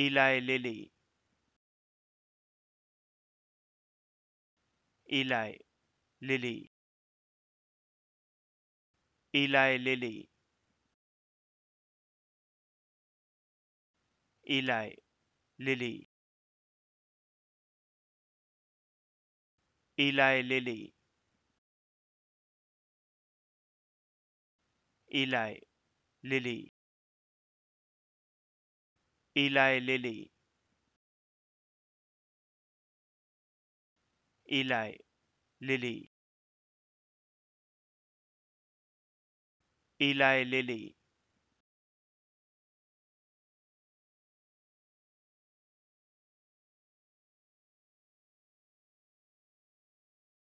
Eli Lilly. Eli Lilly. Eli Lilly. Eli Lilly. Eli Lilly. Eli Lilly. Eli Lilly Eli Lilly Eli Lilly